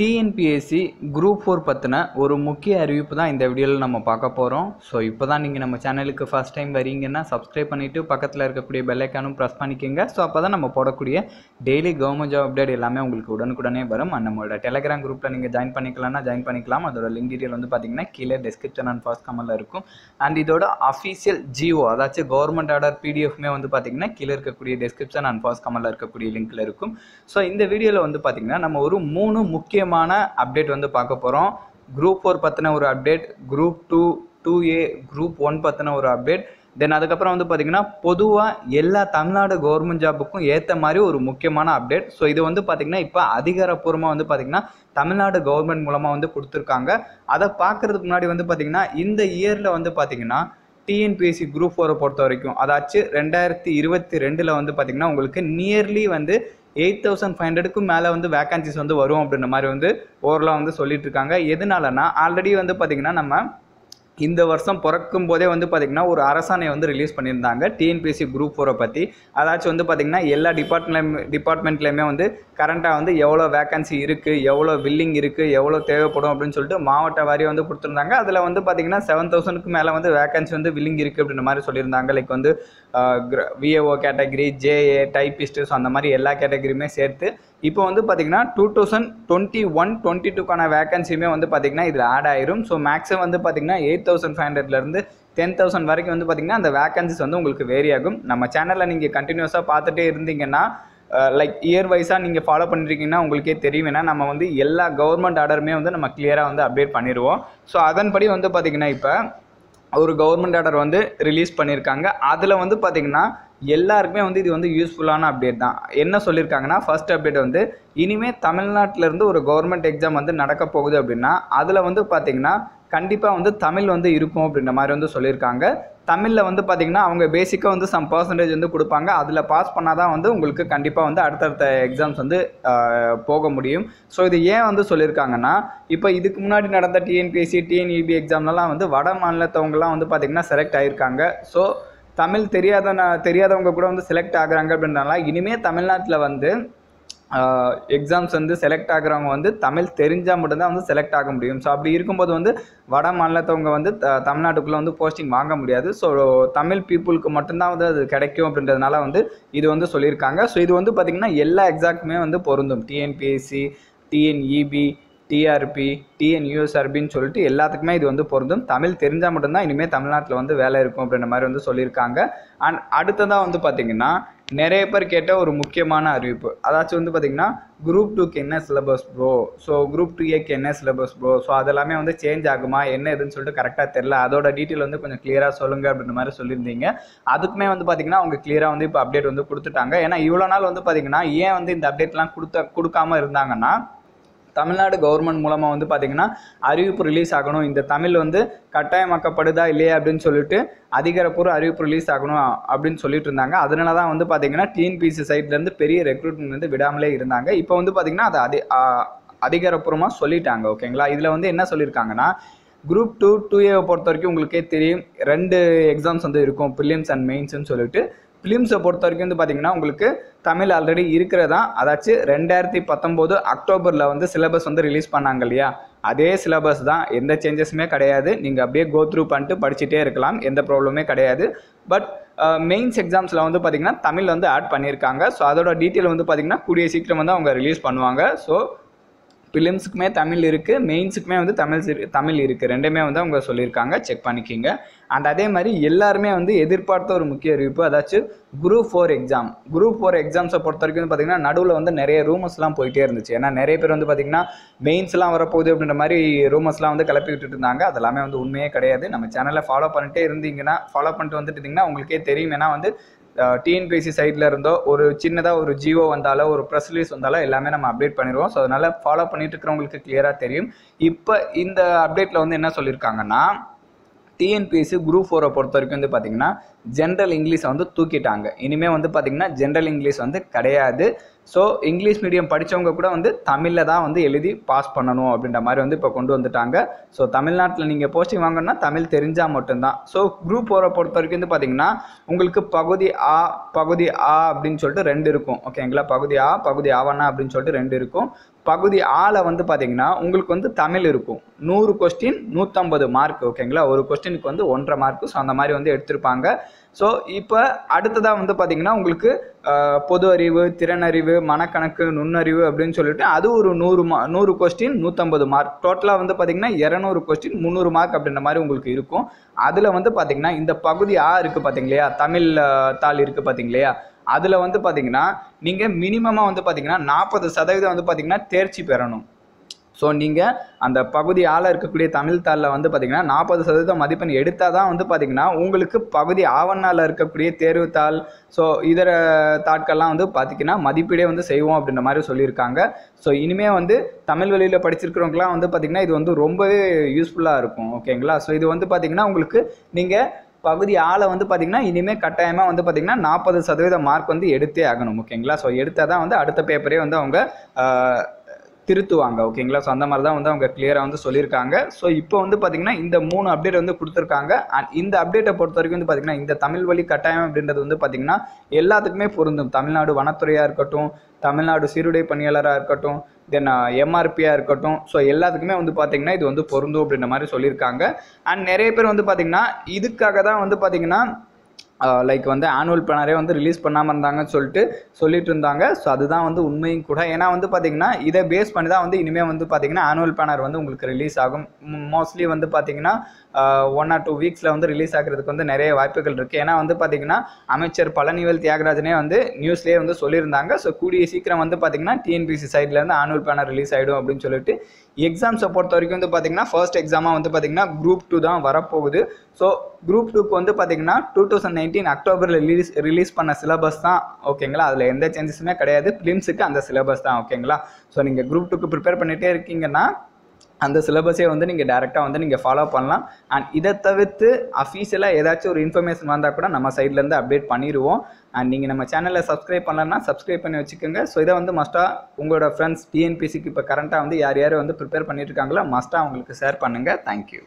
TNPSC group four பற்றின ஒரு முக்கிய அறிவிப்பு தான் இந்த வீடியோவில் நம்ம பார்க்க போகிறோம் ஸோ இப்போ தான் நீங்கள் நம்ம சேனலுக்கு ஃபஸ்ட் டைம் வரீங்கன்னா சப்ஸ்கிரைப் பண்ணிவிட்டு பக்கத்தில் இருக்கக்கூடிய பெல்லைக்கானும் ப்ரெஸ் பண்ணிக்கோங்க ஸோ அப்போ தான் நம்ம போடக்கூடிய டெய்லி கவர்மெண்ட் ஜாப் அப்டேட் எல்லாமே உங்களுக்கு உடனுக்குடனே வரும் நம்மளோட டெலிகிராம் குரூப்பில் நீங்கள் ஜாயின் பண்ணிக்கலாம்னா ஜாயின் பண்ணிக்கலாம் அதோட லிங்க் டீட்டெயில் வந்து பார்த்தீங்கன்னா கீழே டிஸ்கிரிப்ஷன் அண்ட் ஃபர்ஸ்ட் கமெண்டில் இருக்கும் அண்ட் இதோட அஃபீஷியல் ஜிஓ அதாச்சும் கவர்மெண்ட் ஆர்டர் பிடிஎஃப்மே வந்து பார்த்தீங்கன்னா கீழே இருக்கக்கூடிய டிஸ்கிரிப்ஷன் அண்ட் ஃபர்ஸ்ட் கமெண்டில் இருக்கக்கூடிய லிங்க்கில் இருக்கும் ஸோ இந்த வீடியோவில் வந்து பார்த்திங்கன்னா நம்ம ஒரு மூணு முக்கிய முக்கியமான அப்டேட் வந்து பார்க்க போகிறோம் குரூப் ஃபோர் பற்றின ஒரு update group two two A group one பற்றின ஒரு அப்டேட் தென் அதுக்கப்புறம் வந்து பார்த்திங்கன்னா பொதுவாக எல்லா தமிழ்நாடு கவர்மெண்ட் ஜாபுக்கும் ஏற்ற மாதிரி ஒரு முக்கியமான அப்டேட் ஸோ இது வந்து பார்த்திங்கன்னா இப்போ அதிகாரப்பூர்வமாக வந்து பார்த்திங்கன்னா தமிழ்நாடு கவர்மெண்ட் மூலமாக வந்து கொடுத்துருக்காங்க அதை பார்க்குறதுக்கு முன்னாடி வந்து பார்த்திங்கன்னா இந்த இயரில் வந்து பார்த்திங்கன்னா டிஎன்பிஎஸ்சி குரூப் ஃபோரை பொறுத்த வரைக்கும் அதாச்சு ரெண்டாயிரத்தி இருபத்தி ரெண்டில் வந்து பார்த்திங்கன்னா உங்களுக்கு நியர்லி வந்து எயிட் தௌசண்ட் ஃபைவ் ஹண்ட்ரடுக்கும் மேலே வந்து வேக்கன்சிஸ் வந்து வரும் அப்படின்ற மாதிரி வந்து ஓவரலாக வந்து சொல்லிட்டு இருக்காங்க எதனாலன்னா ஆல்ரெடி வந்து பார்த்திங்கன்னா நம்ம இந்த வருஷம் பிறக்கும் போதே வந்து பார்த்திங்கன்னா ஒரு அரசாணை வந்து ரிலீஸ் பண்ணியிருந்தாங்க டிஎன்பிஎஸ்சி குரூப் ஃபோரை பற்றி அதாச்சும் வந்து பார்த்திங்கன்னா எல்லா டிபார்ட்மெண்ட் டிபார்ட்மெண்ட்லேயுமே வந்து கரண்ட்டாக வந்து எவ்வளோ வேக்கன்சி இருக்குது எவ்வளோ வில்லிங் இருக்குது எவ்வளோ தேவைப்படும் அப்படின்னு சொல்லிட்டு மாவட்ட வாரியம் வந்து கொடுத்துருந்தாங்க அதில் வந்து பார்த்திங்கன்னா செவன் தௌசண்ட்க்கு மேலே வந்து வேக்கன்சி வந்து வில்லிங் இருக்குது அப்படின்ற மாதிரி சொல்லியிருந்தாங்க லைக் வந்து VAO category JA typist so அந்த மாதிரி எல்லா கேட்டகிரியுமே சேர்த்து இப்போ வந்து பார்த்திங்கன்னா two thousand twenty one twenty டூக்கான வேகன்சியுமே வந்து பார்த்திங்கன்னா இதில் ஆட் ஆயிரும் ஸோ மேக்ஸிமம் வந்து பார்த்திங்கன்னா எயிட் தௌசண்ட் ஃபைவ் ஹண்ட்ரட்லேருந்து டென் தௌசண்ட் வரைக்கும் வந்து பார்த்திங்கன்னா அந்த வேகன்சிஸ் வந்து உங்களுக்கு வேரி ஆகும் நம்ம சேனலில் நீங்கள் கண்டினியூஸாக பார்த்துட்டே இருந்தீங்கன்னா லைக் இயர் வைஸாக நீங்கள் ஃபாலோ பண்ணுறீங்கன்னா உங்களுக்கே தெரியும் ஏன்னா நம்ம வந்து எல்லா கவர்மெண்ட் ஆர்டருமே வந்து நம்ம கிளியராக வந்து அப்டேட் பண்ணிடுவோம் ஸோ அதன்படி வந்து பார்த்திங்கன்னா இப்போ ஒரு கவர்மெண்ட் ஆர்டர் வந்து ரிலீஸ் பண்ணியிருக்காங்க அதில் வந்து பார்த்திங்கன்னா எல்லாருக்குமே வந்து இது வந்து யூஸ்ஃபுல்லான அப்டேட் தான் என்ன சொல்லியிருக்காங்கன்னா ஃபர்ஸ்ட் அப்டேட் வந்து இனிமேல் தமிழ்நாட்டிலேருந்து ஒரு கவர்மெண்ட் எக்ஸாம் வந்து நடக்க போகுது அப்படின்னா அதில் வந்து பார்த்திங்கன்னா கண்டிப்பாக வந்து தமிழ் வந்து இருக்கும் அப்படின்ற மாதிரி வந்து சொல்லியிருக்காங்க தமிழில் வந்து பார்த்திங்கன்னா அவங்க பேசிக்காக வந்து சம் பர்சன்டேஜ் வந்து கொடுப்பாங்க அதில் பாஸ் பண்ணால் தான் வந்து உங்களுக்கு கண்டிப்பாக வந்து அடுத்தடுத்த எக்ஸாம்ஸ் வந்து போக முடியும் ஸோ இது ஏன் வந்து சொல்லியிருக்காங்கன்னா இப்போ இதுக்கு முன்னாடி நடந்த டிஎன்பிஎஸ்சி டிஎன்இபி எக்ஸாம்லலாம் வந்து வட மாநிலத்தவங்கலாம் வந்து பார்த்திங்கன்னா செலக்ட் ஆகியிருக்காங்க ஸோ தமிழ் தெரியாத தெரியாதவங்க கூட வந்து செலக்ட் ஆகுறாங்க அப்படின்றனால இனிமேல் தமிழ்நாட்டில் வந்து எக்ஸாம்ஸ் வந்து செலக்ட் ஆகுறவங்க வந்து தமிழ் தெரிஞ்சால் மட்டும்தான் வந்து செலக்ட் ஆக முடியும் ஸோ அப்படி இருக்கும்போது வந்து வட மாநிலத்தவங்க வந்து த தமிழ்நாட்டுக்குள்ளே வந்து போஸ்டிங் வாங்க முடியாது ஸோ தமிழ் பீப்புளுக்கு மட்டும்தான் வந்து அது கிடைக்கும் அப்படின்றதுனால வந்து இது வந்து சொல்லியிருக்காங்க ஸோ இது வந்து பார்த்திங்கன்னா எல்லா எக்ஸாக்குமே வந்து பொருந்தும் டிஎன்பிஎஸ்சி டிஎன்இபி டிஆர்பி டிஎன்யூஎஸ்ஆர்பின்னு சொல்லிட்டு எல்லாத்துக்குமே இது வந்து பொருந்தும் தமிழ் தெரிஞ்சால் மட்டும்தான் இனிமேல் தமிழ்நாட்டில் வந்து வேலை இருக்கும் அப்படின்ற மாதிரி வந்து சொல்லியிருக்காங்க அண்ட் அடுத்ததாக வந்து பார்த்திங்கன்னா நிறைய பேர் கேட்ட ஒரு முக்கியமான அறிவிப்பு அதாச்சும் வந்து பார்த்திங்கன்னா குரூப் டூக்கு என்ன syllabus bro so group two ஏக்கு என்ன சிலபஸ் ப்ரோ ஸோ அதெல்லாமே வந்து சேஞ்ச் ஆகுமா என்ன எதுன்னு சொல்லிட்டு கரெக்டாக தெரில அதோட டீட்டெயில் வந்து கொஞ்சம் கிளியராக சொல்லுங்கள் அப்படின்ற மாதிரி சொல்லியிருந்தீங்க அதுக்குமே வந்து பார்த்திங்கன்னா அவங்க கிளியராக வந்து இப்போ அப்டேட் வந்து கொடுத்துட்டாங்க ஏன்னா இவ்வளோ நாள் வந்து பார்த்திங்கன்னா ஏன் வந்து இந்த அப்டேட்லாம் கொடுத்த கொடுக்காம இருந்தாங்கன்னா தமிழ்நாடு கவர்மெண்ட் மூலமாக வந்து பார்த்திங்கன்னா அறிவிப்பு ரிலீஸ் ஆகணும் இந்த தமிழ் வந்து கட்டாயமாக்கப்படுதா இல்லையா அப்படின்னு சொல்லிட்டு அதிகாரப்பூர்வ அறிவிப்பு ரிலீஸ் ஆகணும் அப்படின்னு சொல்லிட்டு இருந்தாங்க அதனால தான் வந்து பார்த்திங்கன்னா டிஎன்பிசி சைட்லேருந்து பெரிய ரெக்ரூட்மெண்ட் வந்து விடாமலே இருந்தாங்க இப்போ வந்து பார்த்திங்கன்னா அது அதி அதிகாரப்பூர்வமாக சொல்லிட்டாங்க ஓகேங்களா இதில் வந்து என்ன சொல்லியிருக்காங்கன்னா குரூப் டூ டூ ஏவை பொறுத்த வரைக்கும் உங்களுக்கே தெரியும் ரெண்டு எக்ஸாம்ஸ் வந்து இருக்கும் பில்லியம்ஸ் அண்ட் மெயின்ஸ்ன்னு சொல்லிட்டு ஃபிலிம்ஸை பொறுத்த வரைக்கும் வந்து பார்த்திங்கன்னா உங்களுக்கு தமிழ் ஆல்ரெடி இருக்கிறதா அதாச்சு ரெண்டாயிரத்தி பத்தொம்போது அக்டோபரில் வந்து சிலபஸ் வந்து ரிலீஸ் பண்ணாங்க இல்லையா அதே சிலபஸ் தான் எந்த சேஞ்சஸுமே கிடையாது நீங்கள் அப்படியே கோ த்ரூ பண்ணிட்டு படிச்சுட்டே இருக்கலாம் எந்த ப்ராப்ளமே கிடையாது பட் மெயின்ஸ் எக்ஸாம்ஸில் வந்து பார்த்திங்கன்னா தமிழ் வந்து ஆட் பண்ணியிருக்காங்க ஸோ அதோட டீட்டெயில் வந்து பார்த்திங்கன்னா கூடிய சீக்கிரம் வந்து அவங்க ரிலீஸ் பண்ணுவாங்க ஸோ ப்ரிலிம்ஸுக்குமே தமிழ் இருக்குது மெயின்ஸுக்குமே வந்து தமிழ் தமிழ் இருக்குது ரெண்டுமே வந்து அவங்க சொல்லியிருக்காங்க செக் பண்ணிக்கிங்க அண்ட் அதே மாதிரி எல்லாருமே வந்து எதிர்பார்த்த ஒரு முக்கிய அறிவிப்பு அதாச்சும் group four exam group four எக்ஸாம்ஸை பொறுத்த வரைக்கும் வந்து பார்த்திங்கன்னா நடுவில் வந்து நிறைய ரூமர்ஸ்லாம் போயிட்டே இருந்துச்சு ஏன்னா நிறைய பேர் வந்து பார்த்திங்கன்னா மெயின்ஸ்லாம் வரப்போகுது அப்படின்ற மாதிரி ரூமர்ஸ்லாம் வந்து கிளப்பி விட்டுட்டு இருந்தாங்க அதெல்லாமே வந்து உண்மையே கிடையாது நம்ம சேனலை ஃபாலோ பண்ணிட்டே இருந்தீங்கன்னா ஃபாலோ பண்ணிட்டு வந்துட்டு இருந்தீங்கன்னா உங்களுக்கே தெரியும் ஏன்னா வந்து டிஎன்பிஎஸ்சி சைட்ல இருந்தோ ஒரு சின்னதாக ஒரு ஜியோ வந்தாலோ ஒரு ப்ரெஸ் ரிலீஸ் வந்தாலோ எல்லாமே நம்ம அப்டேட் பண்ணிடுவோம் ஸோ அதனால் ஃபாலோ பண்ணிட்டு இருக்கிறவங்களுக்கு கிளியராக தெரியும் இப்போ இந்த அப்டேட்டில் வந்து என்ன சொல்லியிருக்காங்கன்னா டிஎன்பிஎஸ்சி குரூப் ஃபோரை பொறுத்த வரைக்கும் வந்து பார்த்திங்கன்னா ஜென்ரல் இங்கிலீஷை வந்து தூக்கிட்டாங்க இனிமேல் வந்து பார்த்தீங்கன்னா ஜென்ரல் இங்கிலீஷ் வந்து கிடையாது ஸோ இங்கிலீஷ் மீடியம் படித்தவங்க கூட வந்து தமிழில் தான் வந்து எழுதி பாஸ் பண்ணணும் அப்படின்ற மாதிரி வந்து இப்போ கொண்டு வந்துட்டாங்க ஸோ தமிழ்நாட்டில் நீங்கள் போஸ்டிங் வாங்கணும்னா தமிழ் தெரிஞ்சால் மட்டும்தான் ஸோ குரூப் போகிற பொறுத்த வரைக்கும் வந்து பார்த்திங்கன்னா உங்களுக்கு பகுதி ஆ பகுதி ஆ அப்படின்னு சொல்லிட்டு ரெண்டு இருக்கும் ஓகேங்களா பகுதி ஆ பகுதி ஆவண்ணா அப்படின்னு சொல்லிட்டு ரெண்டு இருக்கும் பகுதி ஆல வந்து பார்த்திங்கன்னா உங்களுக்கு வந்து தமிழ் இருக்கும் நூறு கொஸ்டின் நூற்றம்பது மார்க் ஓகேங்களா ஒரு கொஸ்டினுக்கு வந்து ஒன்றரை மார்க்கு ஸோ அந்த மாதிரி வந்து எடுத்திருப்பாங்க ஸோ இப்போ அடுத்ததாக வந்து பார்த்திங்கன்னா உங்களுக்கு பொது அறிவு திறனறிவு மனக்கணக்கு நுண்ணறிவு அப்படின்னு சொல்லிட்டு அது ஒரு நூறு மா நூறு கொஸ்டின் நூற்றம்பது மார்க் டோட்டலாக வந்து பார்த்தீங்கன்னா இரநூறு கொஸ்டின் முந்நூறு மார்க் அப்படின்ற மாதிரி உங்களுக்கு இருக்கும் அதில் வந்து பார்த்தீங்கன்னா இந்த பகுதி ஆ இருக்குது பார்த்தீங்களா தமிழ் தாள் இருக்குது பார்த்திங்களையா அதில் வந்து பார்த்தீங்கன்னா நீங்கள் மினிமமாக வந்து பார்த்தீங்கன்னா நாற்பது சதவீதம் வந்து பார்த்தீங்கன்னா தேர்ச்சி பெறணும் ஸோ நீங்கள் அந்த பகுதி ஆளாக இருக்கக்கூடிய தமிழ்தாளில் வந்து பார்த்திங்கன்னா நாற்பது சதவீதம் மதிப்பெண் எடுத்தால் தான் வந்து பார்த்திங்கன்னா உங்களுக்கு பகுதி ஆவணால் இருக்கக்கூடிய தேர்வுத்தாள் ஸோ இதர தாட்கள்லாம் வந்து பார்த்திங்கன்னா மதிப்பீடே வந்து செய்வோம் அப்படின்ற மாதிரி சொல்லியிருக்காங்க ஸோ இனிமேல் வந்து தமிழ் வழியில் படிச்சிருக்கிறவங்கலாம் வந்து பார்த்திங்கன்னா இது வந்து ரொம்பவே யூஸ்ஃபுல்லாக இருக்கும் ஓகேங்களா ஸோ இது வந்து பார்த்திங்கன்னா உங்களுக்கு நீங்கள் பகுதி ஆளை வந்து பார்த்திங்கன்னா இனிமேல் கட்டாயமாக வந்து பார்த்திங்கன்னா நாற்பது சதவீத மார்க் வந்து எடுத்தே ஆகணும் ஓகேங்களா ஸோ எடுத்தால் தான் வந்து அடுத்த பேப்பரே வந்து அவங்க திருத்துவாங்க ஓகேங்களா ஸோ அந்த மாதிரி தான் வந்து அவங்க கிளியராக வந்து சொல்லியிருக்காங்க ஸோ இப்போ வந்து பார்த்திங்கன்னா இந்த மூணு அப்டேட் வந்து கொடுத்துருக்காங்க அண்ட் இந்த அப்டேட்டை பொறுத்த வரைக்கும் வந்து பார்த்தீங்கன்னா இந்த தமிழ் வழி கட்டாயம் அப்படின்றது வந்து பார்த்தீங்கன்னா எல்லாத்துக்குமே பொருந்தும் தமிழ்நாடு வனத்துறையாக இருக்கட்டும் தமிழ்நாடு சீருடை பணியாளராக இருக்கட்டும் தென் எம்ஆர்பியாக இருக்கட்டும் ஸோ எல்லாத்துக்குமே வந்து பார்த்திங்கன்னா இது வந்து பொருந்தும் அப்படின்ற மாதிரி சொல்லியிருக்காங்க அண்ட் நிறைய பேர் வந்து பார்த்திங்கன்னா இதுக்காக தான் வந்து பார்த்தீங்கன்னா லைக் வந்து ஆனுவல் பிளானரே வந்து ரிலீஸ் பண்ணாமல் இருந்தாங்கன்னு சொல்லிட்டு சொல்லிட்டு இருந்தாங்க ஸோ அதுதான் வந்து உண்மையும் கூட ஏன்னா வந்து பார்த்திங்கன்னா இதை பேஸ் பண்ணி தான் வந்து இனிமேல் வந்து பார்த்திங்கன்னா ஆனுவல் பிளானர் வந்து உங்களுக்கு ரிலீஸ் ஆகும் மோஸ்ட்லி வந்து பார்த்திங்கன்னா ஒன் ஆர் டூ வீக்ஸில் வந்து ரிலீஸ் ஆகிறதுக்கு வந்து நிறைய வாய்ப்புகள் இருக்குது ஏன்னா வந்து பார்த்திங்கன்னா அமைச்சர் பழனிவேல் தியாகராஜனே வந்து நியூஸ்லேயே வந்து சொல்லியிருந்தாங்க ஸோ கூடிய சீக்கிரம் வந்து பார்த்திங்கன்னா டிஎன்பிசி சைட்லேருந்து ஆனுவல் பிளானர் ரிலீஸ் ஆகிடும் அப்படின்னு சொல்லிட்டு எக்ஸாம்ஸை பொறுத்த வரைக்கும் வந்து பார்த்தீங்கன்னா ஃபர்ஸ்ட் எக்ஸாமாக வந்து பார்த்திங்கன்னா குரூப் டூ தான் வரப்போகுது ஸோ குரூப் டூக்கு வந்து பார்த்திங்கன்னா டூ தௌசண்ட் நைன்டீன் அக்டோபரில் ரிலீஸ் ரிலீஸ் பண்ண சிலபஸ் தான் ஓகேங்களா அதில் எந்த சேஞ்சஸுமே கிடையாது ஃபிலிம்ஸுக்கு அந்த சிலபஸ் தான் ஓகேங்களா ஸோ நீங்கள் குரூப் டூக்கு ப்ரிப்பேர் பண்ணிகிட்டே இருக்கீங்கன்னா அந்த சிலபஸே வந்து நீங்கள் டேரெக்டாக வந்து நீங்கள் ஃபாலோ பண்ணலாம் அண்ட் இதை தவிர்த்து அஃபீஷியலாக ஏதாச்சும் ஒரு இன்ஃபர்மேஷன் வந்தால் கூட நம்ம சைட்லேருந்து அப்டேட் பண்ணிடுவோம் அண்ட் நீங்கள் நம்ம சேனலில் சப்ஸ்கிரைப் பண்ணலன்னா சப்ஸ்கிரைப் பண்ணி வச்சுக்கோங்க ஸோ இதை வந்து மஸ்ட்டாக உங்களோட ஃப்ரெண்ட்ஸ் டிஎன்பிசிக்கு இப்போ கரண்ட்டாக வந்து யார் யார் வந்து ப்ரிப்பேர் பண்ணியிருக்காங்களோ மஸ்ட்டாக அவங்களுக்கு ஷேர் பண்ணுங்கள் தேங்க்யூ